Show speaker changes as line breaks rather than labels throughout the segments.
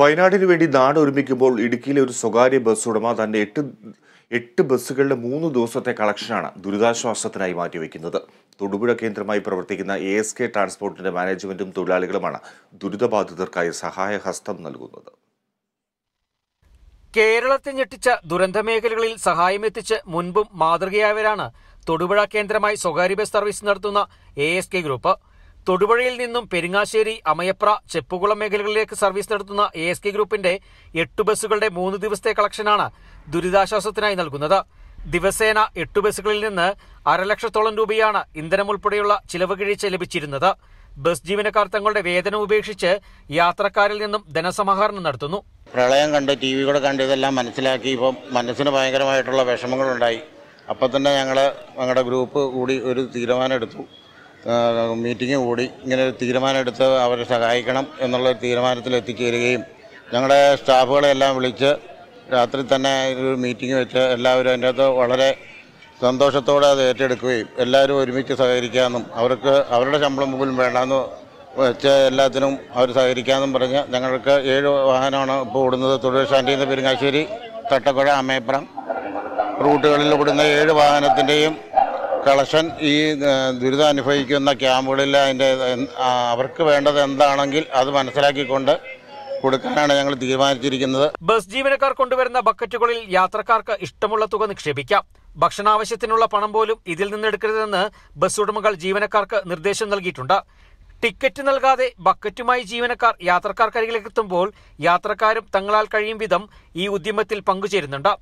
വയനാടിനു വേണ്ടി നാട് ഒരുമിക്കുമ്പോൾ ഇടുക്കിയിലെ ഒരു സ്വകാര്യ ബസ് ഉടമ തന്റെ എട്ട് എട്ട് ബസ്സുകളുടെ മൂന്ന് ദിവസത്തെ കളക്ഷനാണ് ദുരിതാശ്വാസത്തിനായി മാറ്റിവെക്കുന്നത് തൊടുപുഴ കേന്ദ്രമായി പ്രവർത്തിക്കുന്ന എ എസ് കെ ട്രാൻസ്പോർട്ടിന്റെ മാനേജ്മെന്റും തൊഴിലാളികളുമാണ് ദുരിതബാധിതർക്കായി സഹായഹസ്തം നൽകുന്നത്
കേരളത്തെ ഞെട്ടിച്ച മേഖലകളിൽ സഹായമെത്തിച്ച് മുൻപും മാതൃകയായവരാണ് തൊടുപുഴ കേന്ദ്രമായി സ്വകാര്യ ബസ് സർവീസ് നടത്തുന്ന എ എസ് കെ ഗ്രൂപ്പ് തൊടുപുഴയിൽ നിന്നും പെരിങ്ങാശ്ശേരി അമയപ്ര ചെപ്പുകുളം മേഖലകളിലേക്ക് സർവീസ് നടത്തുന്ന എ എസ് കെ ഗ്രൂപ്പിന്റെ എട്ട് ബസ്സുകളുടെ മൂന്ന് ദിവസത്തെ കളക്ഷനാണ് ദുരിതാശ്വാസത്തിനായി നൽകുന്നത് ദിവസേന എട്ട് ബസ്സുകളിൽ നിന്ന് അരലക്ഷത്തോളം രൂപയാണ് ഇന്ധനമുൾപ്പെടെയുള്ള ചിലവ് കിഴിച്ച് ലഭിച്ചിരുന്നത് ബസ് ജീവനക്കാർ തങ്ങളുടെ വേതനം ഉപേക്ഷിച്ച് യാത്രക്കാരിൽ നിന്നും ധനസമാഹരണം നടത്തുന്നു
പ്രളയം കണ്ട് ടി വി കൂടെ കണ്ട് ഇതെല്ലാം മനസ്സിലാക്കി ഇപ്പം മനസ്സിന് ഭയങ്കരമായിട്ടുള്ള വിഷമങ്ങളുണ്ടായി അപ്പം തന്നെ ഞങ്ങൾ ഞങ്ങളുടെ ഗ്രൂപ്പ് കൂടി ഒരു തീരുമാനം എടുത്തു മീറ്റിംഗ് കൂടി ഇങ്ങനെ ഒരു തീരുമാനമെടുത്ത് അവരെ സഹായിക്കണം എന്നുള്ള തീരുമാനത്തിൽ എത്തിച്ചേരുകയും ഞങ്ങളുടെ സ്റ്റാഫുകളെല്ലാം വിളിച്ച് രാത്രി തന്നെ ഒരു മീറ്റിംഗ് വെച്ച് എല്ലാവരും അതിൻ്റെ അകത്ത് വളരെ സന്തോഷത്തോടെ അത് ഏറ്റെടുക്കുകയും എല്ലാവരും ഒരുമിച്ച് സഹകരിക്കാമെന്നും അവർക്ക് അവരുടെ ശമ്പളം പോലും വേണ്ടാന്ന് വെച്ച് എല്ലാത്തിനും അവർ സഹകരിക്കാമെന്നും പറഞ്ഞ് ഞങ്ങൾക്ക് ഏഴ് വാഹനമാണ് ഇപ്പോൾ ഓടുന്നത് തൊഴിൽ ശാന്തി പെരുങ്ങാശ്ശേരി തട്ടക്കുഴ അമേപ്പുറം റൂട്ടുകളിൽ ഓടുന്ന ഏഴ് വാഹനത്തിൻ്റെയും കളക്ഷൻ ഈ ദുരിതമനുഭവിക്കുന്ന ക്യാമ്പുകളിൽ അതിൻ്റെ അവർക്ക് വേണ്ടത് എന്താണെങ്കിൽ അത് മനസ്സിലാക്കിക്കൊണ്ട് കൊടുക്കാനാണ് ഞങ്ങൾ തീരുമാനിച്ചിരിക്കുന്നത് ബസ്
ജീവനക്കാർ കൊണ്ടുവരുന്ന ബക്കറ്റുകളിൽ യാത്രക്കാർക്ക് ഇഷ്ടമുള്ള തുക നിക്ഷേപിക്കാം ഭക്ഷണാവശ്യത്തിനുള്ള പണം പോലും ഇതിൽ നിന്നെടുക്കരുതെന്ന് ബസ് ഉടമകൾ ജീവനക്കാർക്ക് നിർദ്ദേശം നൽകിയിട്ടുണ്ട് ടിക്കറ്റ് നൽകാതെ ബക്കറ്റുമായി ജീവനക്കാർ യാത്രക്കാർക്കരികിലേക്ക് എത്തുമ്പോൾ യാത്രക്കാരും തങ്ങളാൽ കഴിയും വിധം ഈ ഉദ്യമത്തിൽ പങ്കുചേരുന്നുണ്ട്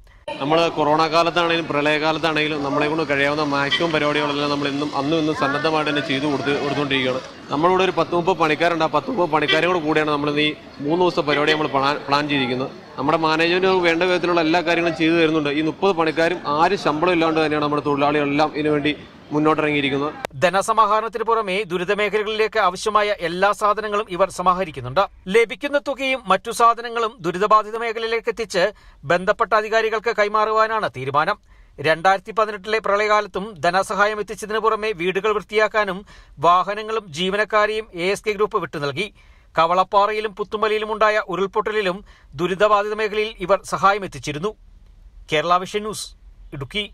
നമ്മൾ കൊറോണ കാലത്താണെങ്കിലും പ്രളയകാലത്താണെങ്കിലും നമ്മളെ കൊണ്ട് കഴിയാവുന്ന മാക്സിമം പരിപാടികളെല്ലാം നമ്മൾ ഇന്നും അന്നും ഇന്നും സന്നദ്ധമായിട്ട് തന്നെ ചെയ്തു കൊടുത്ത് കൊടുത്തുകൊണ്ടിരിക്കുകയാണ് നമ്മളിവിടെ ഒരു പത്ത് മുപ്പത് പണിക്കാരുണ്ട് ആ പത്ത് മുപ്പത് പണിക്കാരോട് കൂടിയാണ് നമ്മൾ ഈ മൂന്ന് ദിവസത്തെ പരിപാടി നമ്മൾ പ്ലാൻ ചെയ്തിരിക്കുന്നത് നമ്മുടെ മാനേജ്മെന്റ് വേണ്ട വിധത്തിലുള്ള എല്ലാ കാര്യങ്ങളും ചെയ്തു തരുന്നുണ്ട് ഈ മുപ്പത് പണിക്കാരും ആരും ശമ്പളം ഇല്ലാണ്ട് തന്നെയാണ് നമ്മുടെ തൊഴിലാളികളെല്ലാം ഇതിനുവേണ്ടി മുന്നോട്ടിറങ്ങിയിരിക്കുന്നത് ധനസമാഹരണത്തിന്
പുറമെ ദുരിതമേഖലകളിലേക്ക് ആവശ്യമായ എല്ലാ സാധനങ്ങളും ഇവർ സമാഹരിക്കുന്നുണ്ട് ലഭിക്കുന്ന തുകയും മറ്റു സാധനങ്ങളും ദുരിതബാധിത മേഖലയിലേക്ക് എത്തിച്ച് ബന്ധപ്പെട്ട അധികാരികൾക്ക് കൈമാറുവാനാണ് തീരുമാനം രണ്ടായിരത്തി പതിനെട്ടിലെ പ്രളയകാലത്തും ധനസഹായം എത്തിച്ചതിനു പുറമെ വീടുകൾ വൃത്തിയാക്കാനും വാഹനങ്ങളും ജീവനക്കാരെയും എ ഗ്രൂപ്പ് വിട്ടു നൽകി കവളപ്പാറയിലും പുത്തുമലയിലും ഉണ്ടായ ഉരുൾപൊട്ടലിലും ദുരിതബാധിത മേഖലയിൽ ഇവർ സഹായം എത്തിച്ചിരുന്നു കേരള വിഷൻ ന്യൂസ് ഇടുക്കി